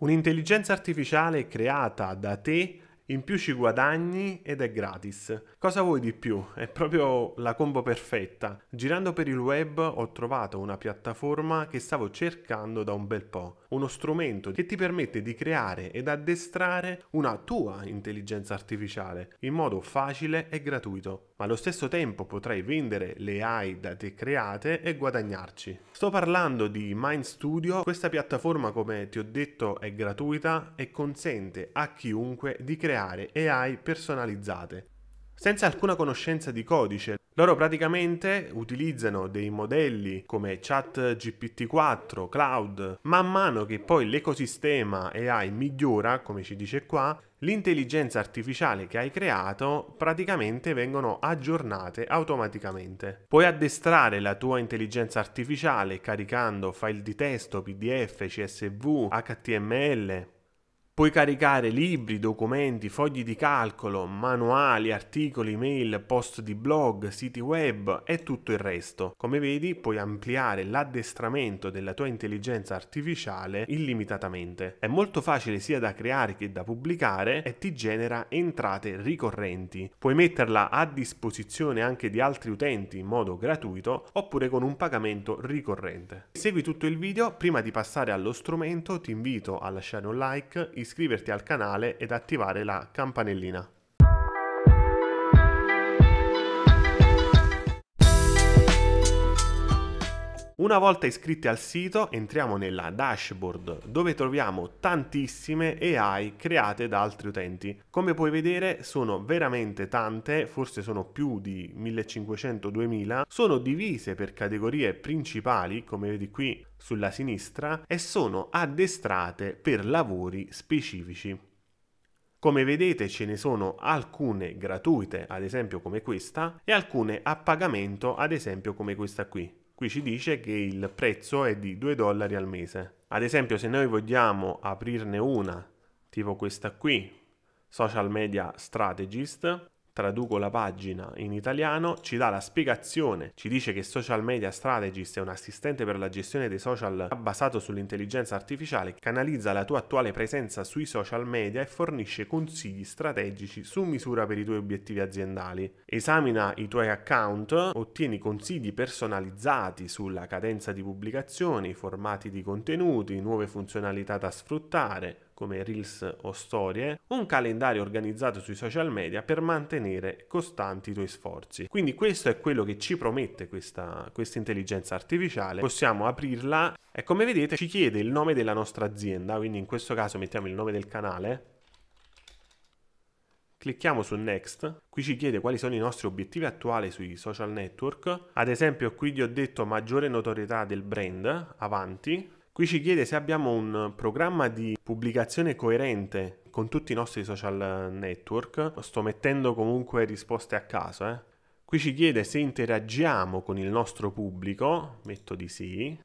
Un'intelligenza artificiale creata da te in più ci guadagni ed è gratis. Cosa vuoi di più? È proprio la combo perfetta. Girando per il web ho trovato una piattaforma che stavo cercando da un bel po', uno strumento che ti permette di creare ed addestrare una tua intelligenza artificiale in modo facile e gratuito ma allo stesso tempo potrai vendere le AI da te create e guadagnarci. Sto parlando di Mind Studio, questa piattaforma come ti ho detto è gratuita e consente a chiunque di creare AI personalizzate. Senza alcuna conoscenza di codice, loro praticamente utilizzano dei modelli come chat GPT-4, cloud, man mano che poi l'ecosistema AI migliora, come ci dice qua, l'intelligenza artificiale che hai creato praticamente vengono aggiornate automaticamente. Puoi addestrare la tua intelligenza artificiale caricando file di testo, PDF, CSV, HTML, Puoi caricare libri, documenti, fogli di calcolo, manuali, articoli, mail, post di blog, siti web e tutto il resto. Come vedi puoi ampliare l'addestramento della tua intelligenza artificiale illimitatamente. È molto facile sia da creare che da pubblicare e ti genera entrate ricorrenti. Puoi metterla a disposizione anche di altri utenti in modo gratuito oppure con un pagamento ricorrente. Segui tutto il video, prima di passare allo strumento ti invito a lasciare un like, iscriverti iscriverti al canale ed attivare la campanellina. Una volta iscritti al sito entriamo nella dashboard dove troviamo tantissime AI create da altri utenti. Come puoi vedere sono veramente tante, forse sono più di 1500-2000, sono divise per categorie principali come vedi qui sulla sinistra e sono addestrate per lavori specifici. Come vedete ce ne sono alcune gratuite, ad esempio come questa, e alcune a pagamento, ad esempio come questa qui. Qui ci dice che il prezzo è di 2 dollari al mese. Ad esempio, se noi vogliamo aprirne una, tipo questa qui, Social Media Strategist, traduco la pagina in italiano, ci dà la spiegazione, ci dice che Social Media Strategist è un assistente per la gestione dei social basato sull'intelligenza artificiale che analizza la tua attuale presenza sui social media e fornisce consigli strategici su misura per i tuoi obiettivi aziendali. Esamina i tuoi account, ottieni consigli personalizzati sulla cadenza di pubblicazioni, formati di contenuti, nuove funzionalità da sfruttare, come reels o storie, un calendario organizzato sui social media per mantenere costanti i tuoi sforzi. Quindi questo è quello che ci promette questa, questa intelligenza artificiale. Possiamo aprirla e come vedete ci chiede il nome della nostra azienda, quindi in questo caso mettiamo il nome del canale. Clicchiamo su Next, qui ci chiede quali sono i nostri obiettivi attuali sui social network, ad esempio qui gli ho detto maggiore notorietà del brand, avanti, Qui ci chiede se abbiamo un programma di pubblicazione coerente con tutti i nostri social network. Sto mettendo comunque risposte a caso. Eh. Qui ci chiede se interagiamo con il nostro pubblico, metto di sì.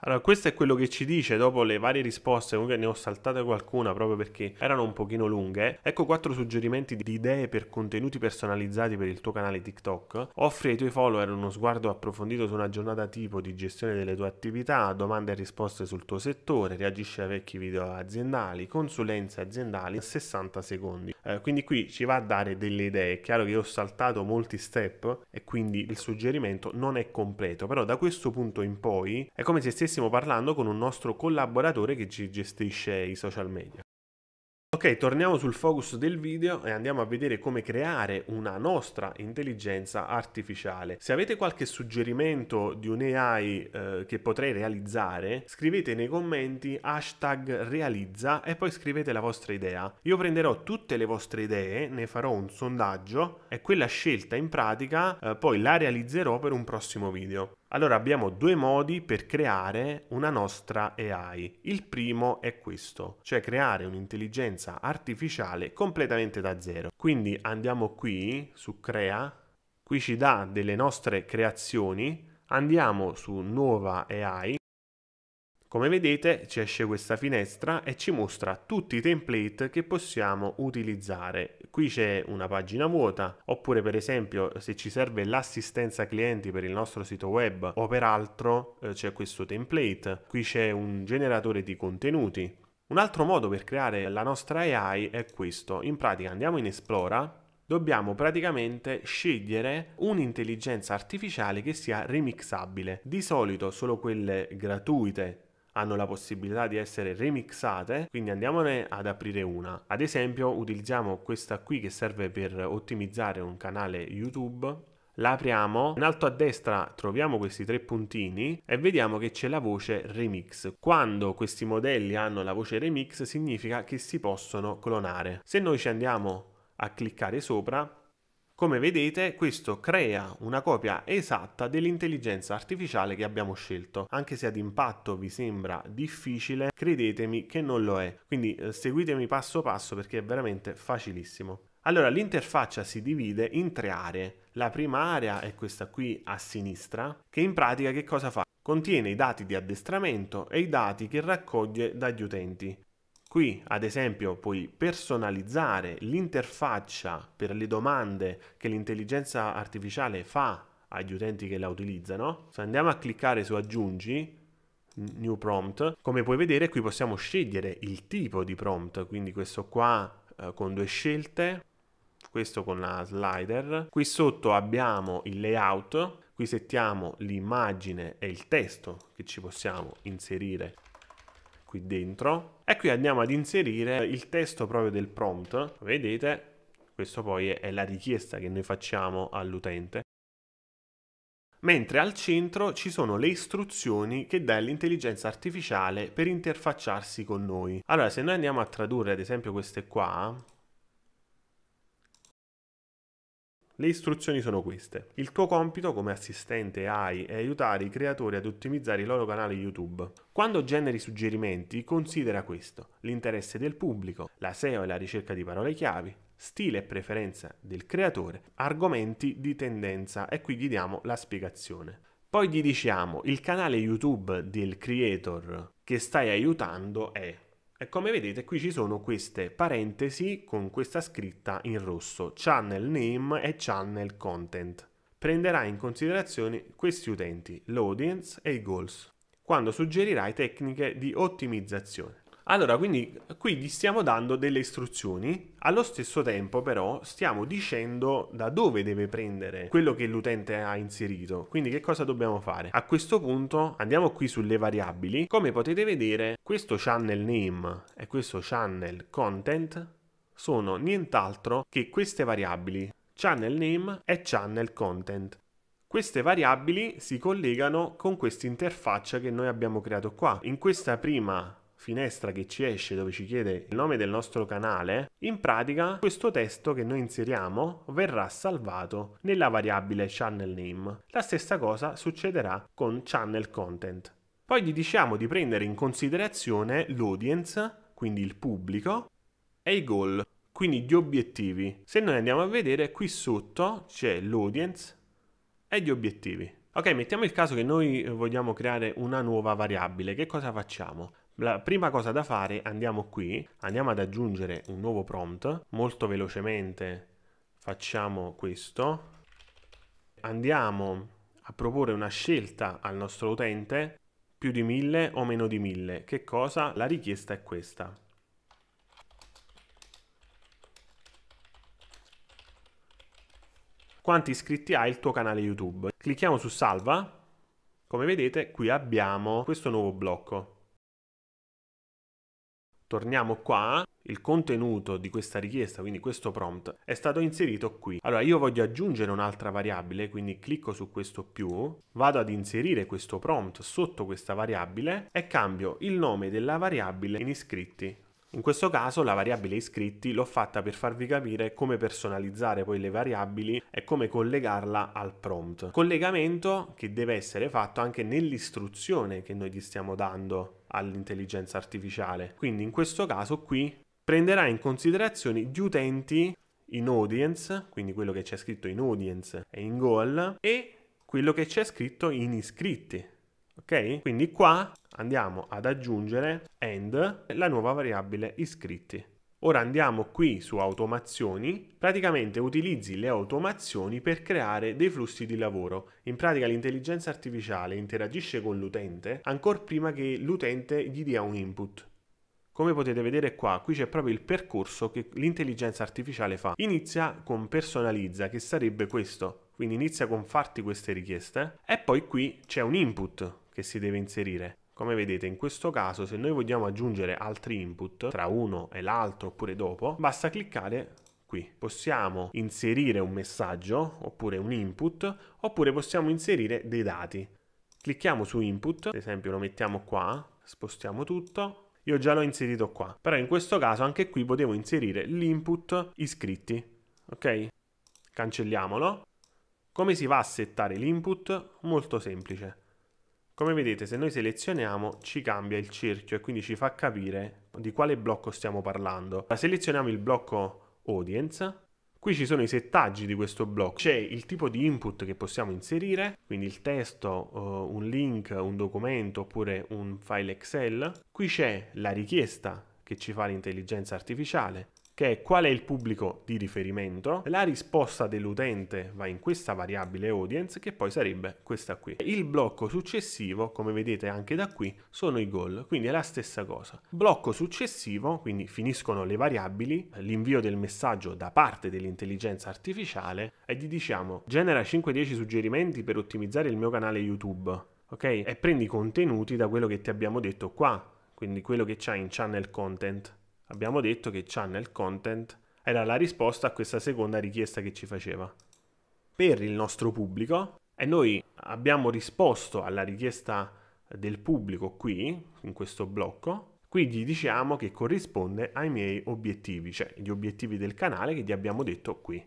Allora, questo è quello che ci dice dopo le varie risposte, comunque ne ho saltate qualcuna proprio perché erano un pochino lunghe. Ecco quattro suggerimenti di idee per contenuti personalizzati per il tuo canale TikTok. Offri ai tuoi follower uno sguardo approfondito su una giornata tipo di gestione delle tue attività, domande e risposte sul tuo settore, reagisci a vecchi video aziendali, consulenze aziendali a 60 secondi. Eh, quindi qui ci va a dare delle idee. È chiaro che ho saltato molti step e quindi il suggerimento non è completo, però da questo punto in poi è come se stessi stessimo parlando con un nostro collaboratore che ci gestisce i social media. Ok, torniamo sul focus del video e andiamo a vedere come creare una nostra intelligenza artificiale. Se avete qualche suggerimento di un AI eh, che potrei realizzare, scrivete nei commenti hashtag realizza e poi scrivete la vostra idea. Io prenderò tutte le vostre idee, ne farò un sondaggio e quella scelta in pratica eh, poi la realizzerò per un prossimo video. Allora abbiamo due modi per creare una nostra AI. Il primo è questo, cioè creare un'intelligenza artificiale completamente da zero. Quindi andiamo qui su crea, qui ci dà delle nostre creazioni, andiamo su nuova AI come vedete ci esce questa finestra e ci mostra tutti i template che possiamo utilizzare. Qui c'è una pagina vuota oppure per esempio se ci serve l'assistenza clienti per il nostro sito web o per altro eh, c'è questo template. Qui c'è un generatore di contenuti. Un altro modo per creare la nostra AI è questo. In pratica andiamo in Esplora dobbiamo praticamente scegliere un'intelligenza artificiale che sia remixabile. Di solito solo quelle gratuite hanno la possibilità di essere remixate, quindi andiamone ad aprire una. Ad esempio utilizziamo questa qui che serve per ottimizzare un canale YouTube l'apriamo, in alto a destra troviamo questi tre puntini e vediamo che c'è la voce remix. Quando questi modelli hanno la voce remix significa che si possono clonare. Se noi ci andiamo a cliccare sopra come vedete questo crea una copia esatta dell'intelligenza artificiale che abbiamo scelto. Anche se ad impatto vi sembra difficile, credetemi che non lo è. Quindi eh, seguitemi passo passo perché è veramente facilissimo. Allora l'interfaccia si divide in tre aree. La prima area è questa qui a sinistra, che in pratica che cosa fa? Contiene i dati di addestramento e i dati che raccoglie dagli utenti. Qui, ad esempio, puoi personalizzare l'interfaccia per le domande che l'intelligenza artificiale fa agli utenti che la utilizzano. Se andiamo a cliccare su aggiungi, new prompt, come puoi vedere qui possiamo scegliere il tipo di prompt, quindi questo qua eh, con due scelte, questo con la slider. Qui sotto abbiamo il layout, qui settiamo l'immagine e il testo che ci possiamo inserire qui dentro e qui andiamo ad inserire il testo proprio del prompt, vedete? Questo poi è la richiesta che noi facciamo all'utente mentre al centro ci sono le istruzioni che dà l'intelligenza artificiale per interfacciarsi con noi. Allora, se noi andiamo a tradurre ad esempio queste qua, Le istruzioni sono queste. Il tuo compito come assistente AI è aiutare i creatori ad ottimizzare i loro canali YouTube. Quando generi suggerimenti, considera questo: l'interesse del pubblico, la SEO e la ricerca di parole chiave, stile e preferenza del creatore, argomenti di tendenza e qui gli diamo la spiegazione. Poi gli diciamo il canale YouTube del creator che stai aiutando è e come vedete qui ci sono queste parentesi con questa scritta in rosso, channel name e channel content. Prenderà in considerazione questi utenti, l'audience e i goals, quando suggerirà tecniche di ottimizzazione. Allora, quindi qui gli stiamo dando delle istruzioni, allo stesso tempo però stiamo dicendo da dove deve prendere quello che l'utente ha inserito. Quindi che cosa dobbiamo fare? A questo punto andiamo qui sulle variabili. Come potete vedere, questo channel name e questo channel content sono nient'altro che queste variabili, channel name e channel content. Queste variabili si collegano con questa interfaccia che noi abbiamo creato qua. In questa prima finestra che ci esce dove ci chiede il nome del nostro canale, in pratica questo testo che noi inseriamo verrà salvato nella variabile channel name. La stessa cosa succederà con channel content. Poi gli diciamo di prendere in considerazione l'audience, quindi il pubblico, e i goal, quindi gli obiettivi. Se noi andiamo a vedere qui sotto c'è l'audience e gli obiettivi. Ok, mettiamo il caso che noi vogliamo creare una nuova variabile. Che cosa facciamo? La prima cosa da fare, andiamo qui, andiamo ad aggiungere un nuovo prompt, molto velocemente facciamo questo, andiamo a proporre una scelta al nostro utente, più di 1000 o meno di 1000, che cosa? La richiesta è questa. Quanti iscritti hai il tuo canale YouTube? Clicchiamo su salva, come vedete qui abbiamo questo nuovo blocco torniamo qua, il contenuto di questa richiesta, quindi questo prompt, è stato inserito qui. Allora io voglio aggiungere un'altra variabile, quindi clicco su questo più, vado ad inserire questo prompt sotto questa variabile e cambio il nome della variabile in iscritti. In questo caso la variabile iscritti l'ho fatta per farvi capire come personalizzare poi le variabili e come collegarla al prompt. Collegamento che deve essere fatto anche nell'istruzione che noi gli stiamo dando all'intelligenza artificiale. Quindi in questo caso qui prenderà in considerazione gli utenti in audience, quindi quello che c'è scritto in audience e in goal, e quello che c'è scritto in iscritti. Ok? Quindi qua andiamo ad aggiungere and la nuova variabile iscritti. Ora andiamo qui su automazioni, praticamente utilizzi le automazioni per creare dei flussi di lavoro. In pratica l'intelligenza artificiale interagisce con l'utente ancora prima che l'utente gli dia un input. Come potete vedere qua, qui c'è proprio il percorso che l'intelligenza artificiale fa. Inizia con personalizza, che sarebbe questo. Quindi inizia con farti queste richieste e poi qui c'è un input che si deve inserire. Come vedete in questo caso se noi vogliamo aggiungere altri input tra uno e l'altro oppure dopo, basta cliccare qui. Possiamo inserire un messaggio oppure un input oppure possiamo inserire dei dati. Clicchiamo su input, ad esempio lo mettiamo qua, spostiamo tutto, io già l'ho inserito qua, però in questo caso anche qui potevo inserire l'input iscritti, ok? Cancelliamolo. Come si va a settare l'input? Molto semplice. Come vedete se noi selezioniamo ci cambia il cerchio e quindi ci fa capire di quale blocco stiamo parlando. Selezioniamo il blocco audience, qui ci sono i settaggi di questo blocco, c'è il tipo di input che possiamo inserire, quindi il testo, eh, un link, un documento oppure un file Excel, qui c'è la richiesta che ci fa l'intelligenza artificiale, che è qual è il pubblico di riferimento, la risposta dell'utente va in questa variabile audience che poi sarebbe questa qui. Il blocco successivo, come vedete anche da qui, sono i goal, quindi è la stessa cosa. Blocco successivo, quindi finiscono le variabili, l'invio del messaggio da parte dell'intelligenza artificiale e gli diciamo genera 5-10 suggerimenti per ottimizzare il mio canale YouTube, ok? E prendi contenuti da quello che ti abbiamo detto qua, quindi quello che c'è in channel content abbiamo detto che channel content era la risposta a questa seconda richiesta che ci faceva. Per il nostro pubblico, e noi abbiamo risposto alla richiesta del pubblico qui, in questo blocco, quindi diciamo che corrisponde ai miei obiettivi, cioè gli obiettivi del canale che gli abbiamo detto qui.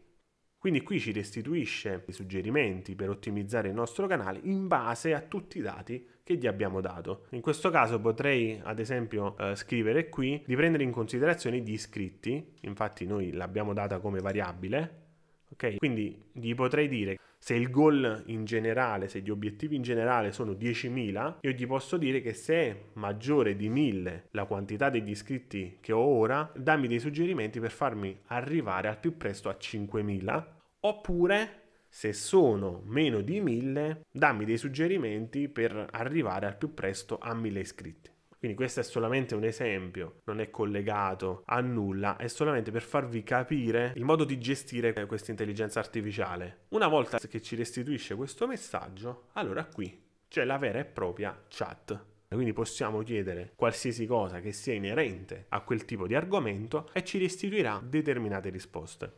Quindi qui ci restituisce i suggerimenti per ottimizzare il nostro canale in base a tutti i dati che gli abbiamo dato. In questo caso potrei ad esempio eh, scrivere qui di prendere in considerazione gli iscritti, infatti noi l'abbiamo data come variabile, ok? Quindi gli potrei dire se il goal in generale, se gli obiettivi in generale sono 10.000, io gli posso dire che se è maggiore di 1.000 la quantità degli iscritti che ho ora, dammi dei suggerimenti per farmi arrivare al più presto a 5.000, oppure se sono meno di 1.000, dammi dei suggerimenti per arrivare al più presto a 1.000 iscritti. Quindi questo è solamente un esempio, non è collegato a nulla, è solamente per farvi capire il modo di gestire questa intelligenza artificiale. Una volta che ci restituisce questo messaggio, allora qui c'è la vera e propria chat. Quindi possiamo chiedere qualsiasi cosa che sia inerente a quel tipo di argomento e ci restituirà determinate risposte.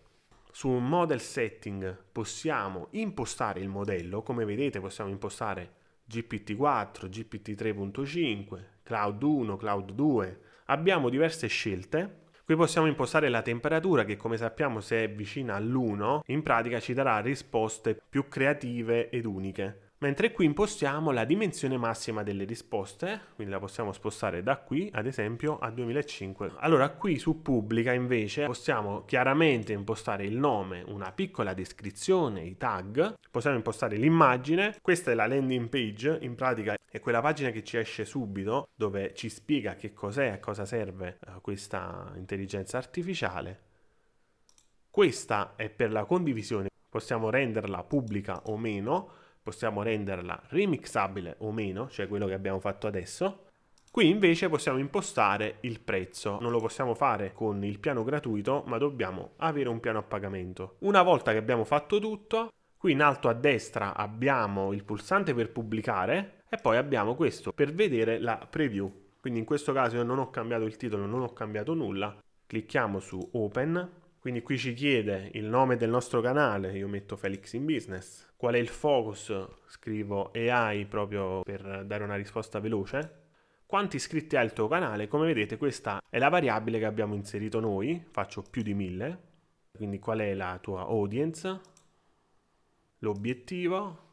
Su un model setting possiamo impostare il modello, come vedete possiamo impostare GPT-4, GPT-3.5, Cloud 1, Cloud 2. Abbiamo diverse scelte. Qui possiamo impostare la temperatura che come sappiamo se è vicina all'1 in pratica ci darà risposte più creative ed uniche mentre qui impostiamo la dimensione massima delle risposte, quindi la possiamo spostare da qui ad esempio a 2005. Allora qui su pubblica invece possiamo chiaramente impostare il nome, una piccola descrizione, i tag, possiamo impostare l'immagine, questa è la landing page, in pratica è quella pagina che ci esce subito dove ci spiega che cos'è, a cosa serve eh, questa intelligenza artificiale. Questa è per la condivisione, possiamo renderla pubblica o meno, possiamo renderla remixabile o meno, cioè quello che abbiamo fatto adesso. Qui invece possiamo impostare il prezzo, non lo possiamo fare con il piano gratuito ma dobbiamo avere un piano a pagamento. Una volta che abbiamo fatto tutto, qui in alto a destra abbiamo il pulsante per pubblicare e poi abbiamo questo per vedere la preview. Quindi in questo caso io non ho cambiato il titolo, non ho cambiato nulla, clicchiamo su Open quindi qui ci chiede il nome del nostro canale, io metto Felix in Business, qual è il focus, scrivo AI proprio per dare una risposta veloce, quanti iscritti ha il tuo canale, come vedete questa è la variabile che abbiamo inserito noi, faccio più di mille. quindi qual è la tua audience, l'obiettivo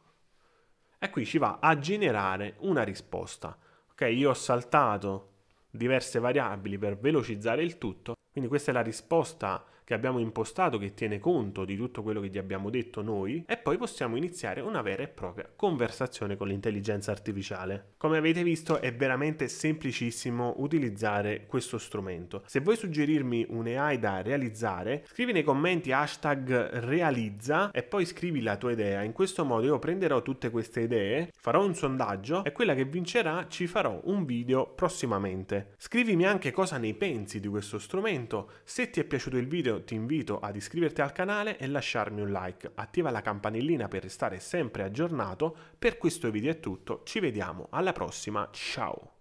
e qui ci va a generare una risposta. Ok, io ho saltato diverse variabili per velocizzare il tutto, quindi questa è la risposta che abbiamo impostato che tiene conto di tutto quello che gli abbiamo detto noi e poi possiamo iniziare una vera e propria conversazione con l'intelligenza artificiale. Come avete visto è veramente semplicissimo utilizzare questo strumento. Se vuoi suggerirmi un AI da realizzare, scrivi nei commenti hashtag realizza e poi scrivi la tua idea. In questo modo io prenderò tutte queste idee, farò un sondaggio e quella che vincerà ci farò un video prossimamente. Scrivimi anche cosa ne pensi di questo strumento, se ti è piaciuto il video ti invito ad iscriverti al canale e lasciarmi un like, attiva la campanellina per restare sempre aggiornato, per questo video è tutto, ci vediamo alla prossima, ciao!